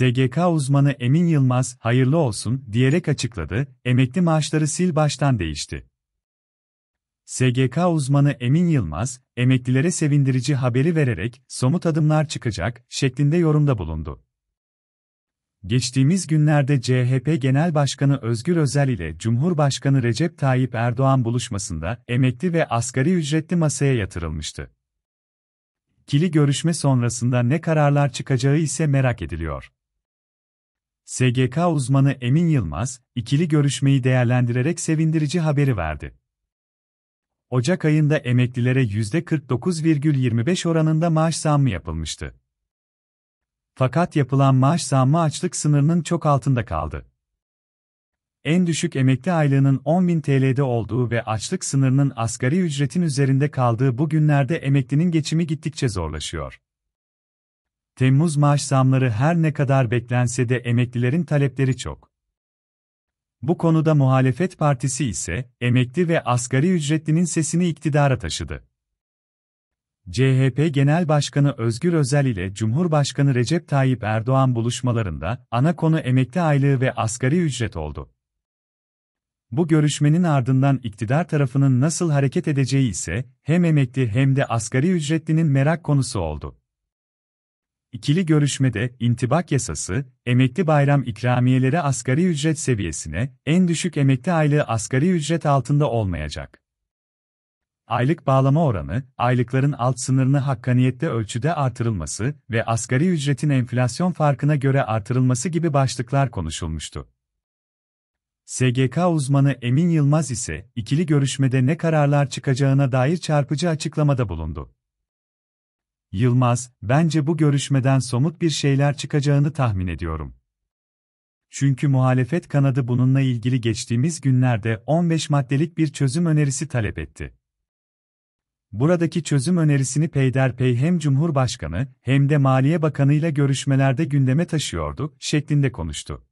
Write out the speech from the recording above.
SGK uzmanı Emin Yılmaz, hayırlı olsun, diyerek açıkladı, emekli maaşları sil baştan değişti. SGK uzmanı Emin Yılmaz, emeklilere sevindirici haberi vererek, somut adımlar çıkacak, şeklinde yorumda bulundu. Geçtiğimiz günlerde CHP Genel Başkanı Özgür Özel ile Cumhurbaşkanı Recep Tayyip Erdoğan buluşmasında emekli ve asgari ücretli masaya yatırılmıştı. Kili görüşme sonrasında ne kararlar çıkacağı ise merak ediliyor. SGK uzmanı Emin Yılmaz, ikili görüşmeyi değerlendirerek sevindirici haberi verdi. Ocak ayında emeklilere %49,25 oranında maaş zammı yapılmıştı. Fakat yapılan maaş zammı açlık sınırının çok altında kaldı. En düşük emekli aylığının 10.000 TL'de olduğu ve açlık sınırının asgari ücretin üzerinde kaldığı bu günlerde emeklinin geçimi gittikçe zorlaşıyor. Temmuz maaş zamları her ne kadar beklense de emeklilerin talepleri çok. Bu konuda muhalefet partisi ise emekli ve asgari ücretlinin sesini iktidara taşıdı. CHP Genel Başkanı Özgür Özel ile Cumhurbaşkanı Recep Tayyip Erdoğan buluşmalarında ana konu emekli aylığı ve asgari ücret oldu. Bu görüşmenin ardından iktidar tarafının nasıl hareket edeceği ise hem emekli hem de asgari ücretlinin merak konusu oldu. İkili görüşmede intibak yasası, emekli bayram ikramiyeleri asgari ücret seviyesine, en düşük emekli aylığı asgari ücret altında olmayacak. Aylık bağlama oranı, aylıkların alt sınırını hakkaniyette ölçüde artırılması ve asgari ücretin enflasyon farkına göre artırılması gibi başlıklar konuşulmuştu. SGK uzmanı Emin Yılmaz ise ikili görüşmede ne kararlar çıkacağına dair çarpıcı açıklamada bulundu. Yılmaz, bence bu görüşmeden somut bir şeyler çıkacağını tahmin ediyorum. Çünkü muhalefet kanadı bununla ilgili geçtiğimiz günlerde 15 maddelik bir çözüm önerisi talep etti. Buradaki çözüm önerisini peyderpey hem Cumhurbaşkanı hem de Maliye Bakanı ile görüşmelerde gündeme taşıyorduk şeklinde konuştu.